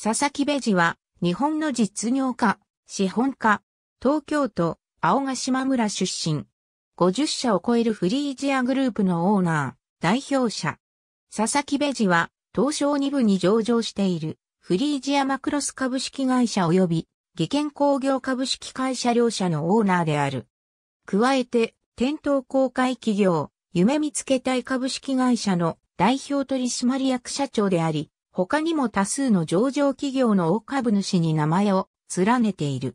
佐々木ベジは、日本の実業家、資本家、東京都、青ヶ島村出身。50社を超えるフリージアグループのオーナー、代表者。佐々木ベジは、東証2部に上場している、フリージアマクロス株式会社及び、技研工業株式会社両社のオーナーである。加えて、店頭公開企業、夢見つけたい株式会社の代表取締役社長であり、他にも多数の上場企業の大株主に名前を連ねている。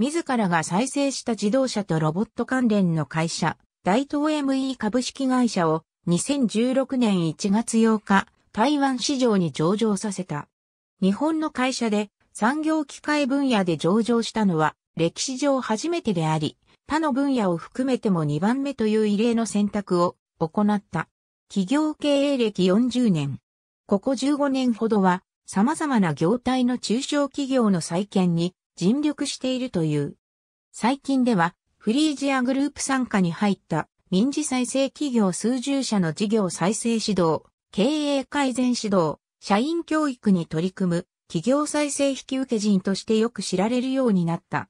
自らが再生した自動車とロボット関連の会社、大東 ME 株式会社を2016年1月8日、台湾市場に上場させた。日本の会社で産業機械分野で上場したのは歴史上初めてであり、他の分野を含めても2番目という異例の選択を行った。企業経営歴40年、ここ15年ほどは、様々な業態の中小企業の再建に尽力しているという。最近では、フリージアグループ参加に入った民事再生企業数十社の事業再生指導、経営改善指導、社員教育に取り組む企業再生引受人としてよく知られるようになった。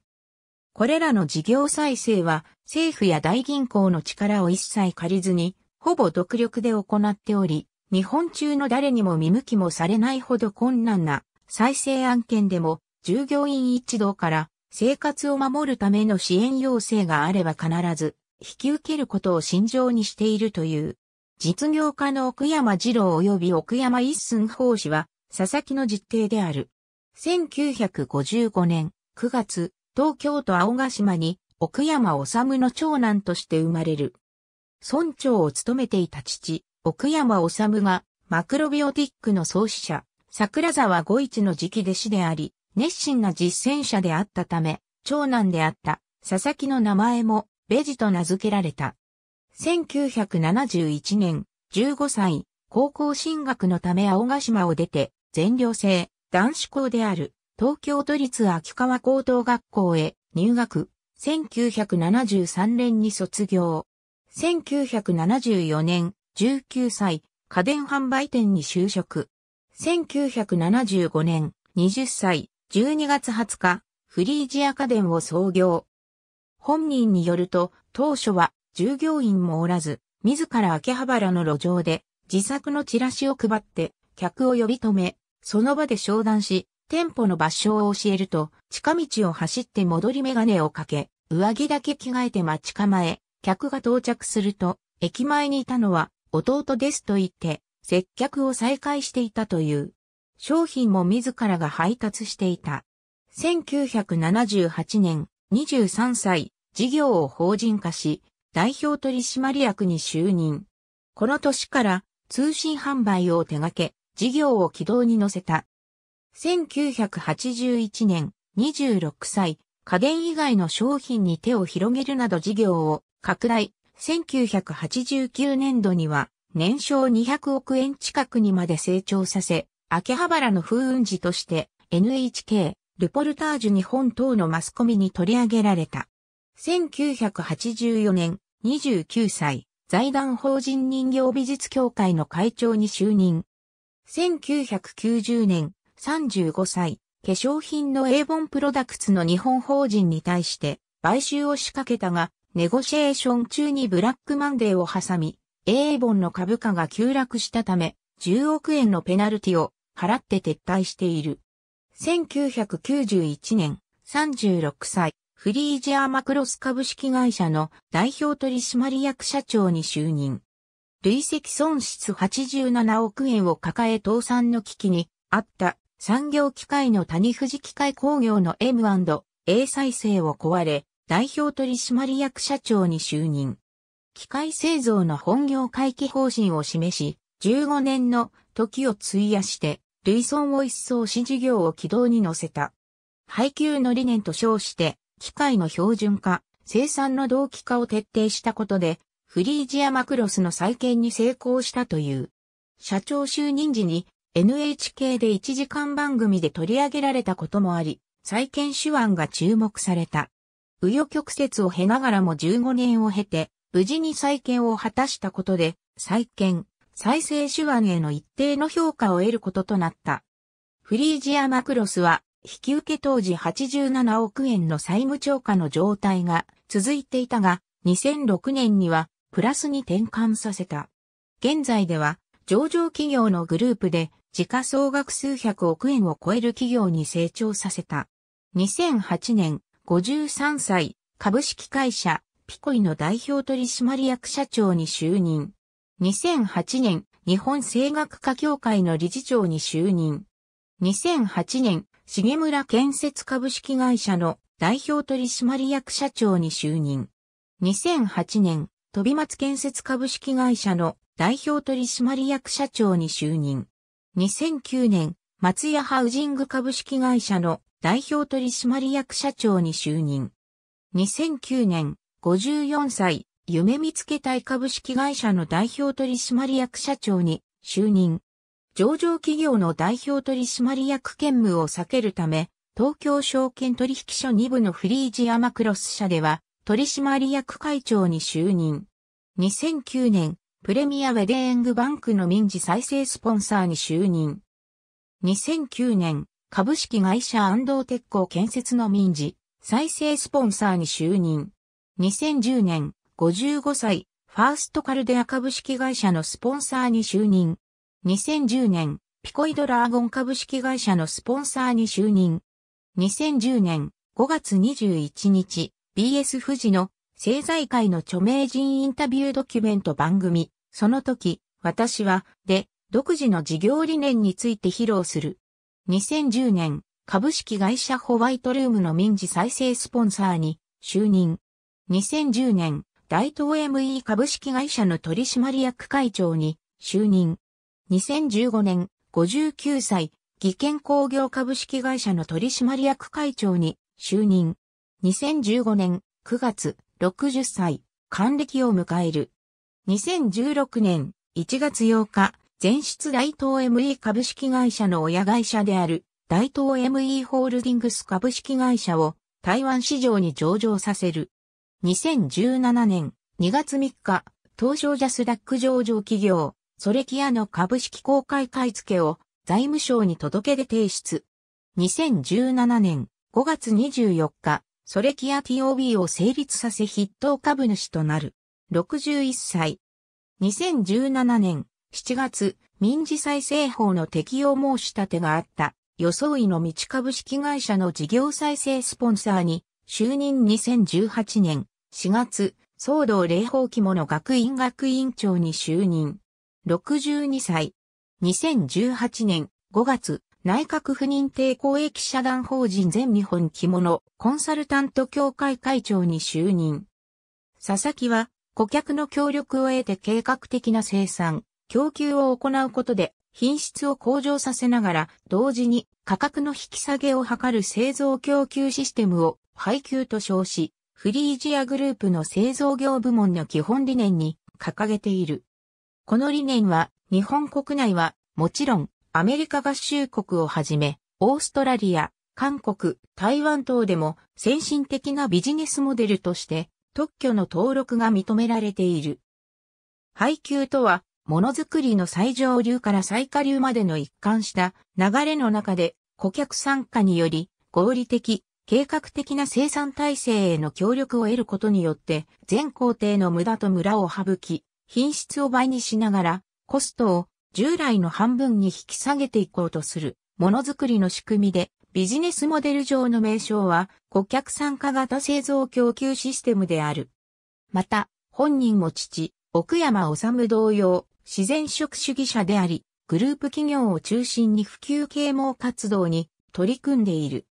これらの事業再生は政府や大銀行の力を一切借りずに、ほぼ独力で行っており、日本中の誰にも見向きもされないほど困難な再生案件でも従業員一同から生活を守るための支援要請があれば必ず引き受けることを慎重にしているという。実業家の奥山二郎及び奥山一寸法師は佐々木の実定である。1955年9月、東京都青ヶ島に奥山治の長男として生まれる。村長を務めていた父、奥山治がマクロビオティックの創始者、桜沢五一の直弟子であり、熱心な実践者であったため、長男であった佐々木の名前もベジと名付けられた。1971年、15歳、高校進学のため青ヶ島を出て、全寮制、男子校である東京都立秋川高等学校へ入学、1973年に卒業。1974年、19歳、家電販売店に就職。1975年、20歳、12月20日、フリージア家電を創業。本人によると、当初は従業員もおらず、自ら秋葉原の路上で自作のチラシを配って客を呼び止め、その場で商談し、店舗の場所を教えると、近道を走って戻りメガネをかけ、上着だけ着替えて待ち構え、客が到着すると、駅前にいたのは弟ですと言って、接客を再開していたという。商品も自らが配達していた。1978年、23歳、事業を法人化し、代表取締役に就任。この年から通信販売を手掛け、事業を軌道に乗せた。1981年、26歳、家電以外の商品に手を広げるなど事業を拡大、1989年度には年商200億円近くにまで成長させ、秋葉原の風雲児として NHK、ルポルタージュ日本等のマスコミに取り上げられた。1984年、29歳、財団法人人形美術協会の会長に就任。1990年、35歳、化粧品のエーボンプロダクツの日本法人に対して買収を仕掛けたが、ネゴシエーション中にブラックマンデーを挟み、エーボンの株価が急落したため、10億円のペナルティを払って撤退している。1991年、36歳、フリージアーマクロス株式会社の代表取締役社長に就任。累積損失87億円を抱え倒産の危機にあった産業機械の谷藤機械工業の M&A 再生を壊れ、代表取締役社長に就任。機械製造の本業回帰方針を示し、15年の時を費やして、類村を一掃し事業を軌道に乗せた。配給の理念と称して、機械の標準化、生産の同期化を徹底したことで、フリージアマクロスの再建に成功したという。社長就任時に NHK で1時間番組で取り上げられたこともあり、再建手腕が注目された。紆余曲折を経ながらも15年を経て、無事に再建を果たしたことで、再建、再生手腕への一定の評価を得ることとなった。フリージア・マクロスは、引き受け当時87億円の債務超過の状態が続いていたが、2006年にはプラスに転換させた。現在では上場企業のグループで時価総額数百億円を超える企業に成長させた。2008年、53歳、株式会社、ピコイの代表取締役社長に就任。2008年、日本声楽家協会の理事長に就任。2008年、重村建設株式会社の代表取締役社長に就任。2008年、飛松建設株式会社の代表取締役社長に就任。2009年、松屋ハウジング株式会社の代表取締役社長に就任。2009年、54歳、夢見つけたい株式会社の代表取締役社長に就任。上場企業の代表取締役兼務を避けるため、東京証券取引所2部のフリージアマクロス社では、取締役会長に就任。2009年、プレミアウェデーングバンクの民事再生スポンサーに就任。2009年、株式会社安藤鉄工建設の民事、再生スポンサーに就任。2010年、55歳、ファーストカルデア株式会社のスポンサーに就任。2010年、ピコイドラーゴン株式会社のスポンサーに就任。2010年5月21日、BS 富士の政財界の著名人インタビュードキュメント番組、その時、私は、で、独自の事業理念について披露する、2010年、株式会社ホワイトルームの民事再生スポンサーに就任。2010年、大東 ME 株式会社の取締役会長に就任。2015年、59歳、技研工業株式会社の取締役会長に就任。2015年9月60歳、還暦を迎える。2016年1月8日、全室大東 ME 株式会社の親会社である大東 ME ホールディングス株式会社を台湾市場に上場させる。2017年2月3日、東証ジャスダック上場企業、ソレキアの株式公開買付を財務省に届け出提出。2017年5月24日、ソレキア TOB を成立させ筆頭株主となる。61歳。2017年7月、民事再生法の適用申し立てがあった、装いの道株式会社の事業再生スポンサーに、就任2018年4月、騒動霊法肝の学院学院長に就任。62歳。2018年5月、内閣府認定公益社団法人全日本着物コンサルタント協会会長に就任。佐々木は顧客の協力を得て計画的な生産、供給を行うことで品質を向上させながら、同時に価格の引き下げを図る製造供給システムを配給と称し、フリージアグループの製造業部門の基本理念に掲げている。この理念は日本国内はもちろんアメリカ合衆国をはじめ、オーストラリア、韓国、台湾等でも先進的なビジネスモデルとして特許の登録が認められている。配給とはものづくりの最上流から最下流までの一貫した流れの中で顧客参加により合理的、計画的な生産体制への協力を得ることによって全工程の無駄と無駄を省き、品質を倍にしながらコストを従来の半分に引き下げていこうとするものづくりの仕組みでビジネスモデル上の名称は顧客参加型製造供給システムである。また、本人も父、奥山治同様、自然食主義者であり、グループ企業を中心に普及啓蒙活動に取り組んでいる。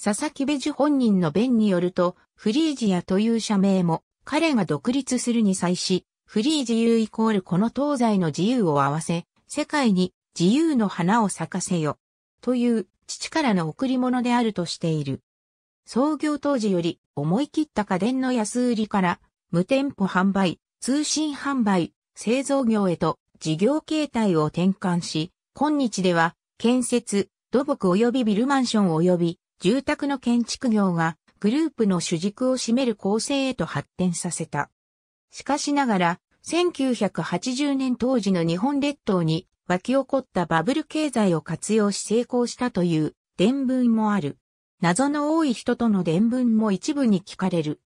佐々木ベジ本人の弁によると、フリージアという社名も、彼が独立するに際し、フリー自由イコールこの東西の自由を合わせ、世界に自由の花を咲かせよ。という父からの贈り物であるとしている。創業当時より思い切った家電の安売りから無店舗販売、通信販売、製造業へと事業形態を転換し、今日では建設、土木及びビルマンション及び住宅の建築業がグループの主軸を占める構成へと発展させた。しかしながら、1980年当時の日本列島に湧き起こったバブル経済を活用し成功したという伝聞もある。謎の多い人との伝聞も一部に聞かれる。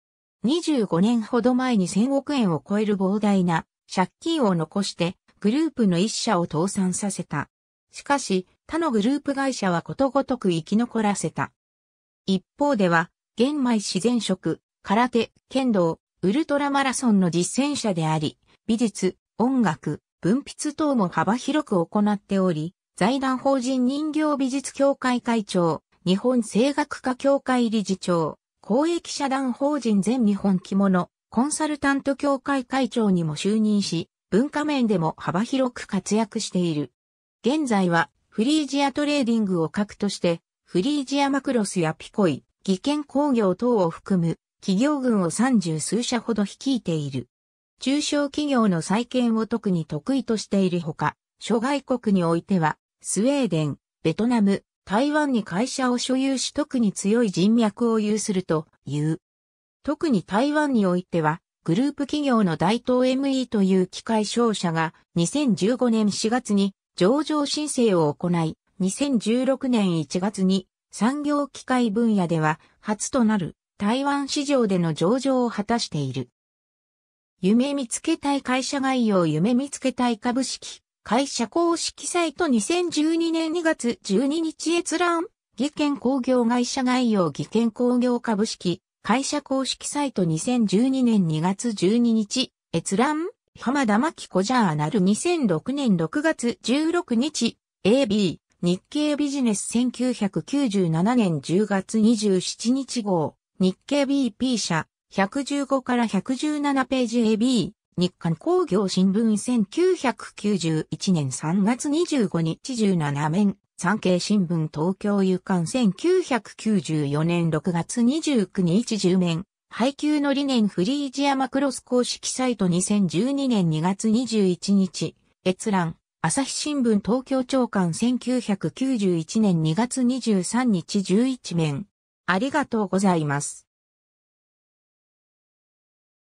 25年ほど前に1000億円を超える膨大な借金を残してグループの一社を倒産させた。しかし、他のグループ会社はことごとく生き残らせた。一方では、玄米自然食、空手、剣道、ウルトラマラソンの実践者であり、美術、音楽、文筆等も幅広く行っており、財団法人人形美術協会会長、日本声楽家協会理事長、公益社団法人全日本着物、コンサルタント協会会長にも就任し、文化面でも幅広く活躍している。現在はフリージアトレーディングを核として、フリージアマクロスやピコイ、技研工業等を含む企業群を30数社ほど率いている。中小企業の再建を特に得意としているほか、諸外国においては、スウェーデン、ベトナム、台湾に会社を所有し特に強い人脈を有するという。特に台湾においては、グループ企業の大東 ME という機械商社が2015年4月に上場申請を行い、2016年1月に産業機械分野では初となる台湾市場での上場を果たしている。夢見つけたい会社概要夢見つけたい株式会社公式サイト2012年2月12日閲覧技研工業会社概要技研工業株式会社公式サイト2012年2月12日、閲覧、浜田真子ジャーナル2006年6月16日、AB、日経ビジネス1997年10月27日号、日経 BP 社、115から117ページ AB、日刊工業新聞1991年3月25日17面、産経新聞東京夕刊1994年6月29日10面、配給の理念フリージアマクロス公式サイト2012年2月21日、閲覧、朝日新聞東京長官1991年2月23日11面。ありがとうございます。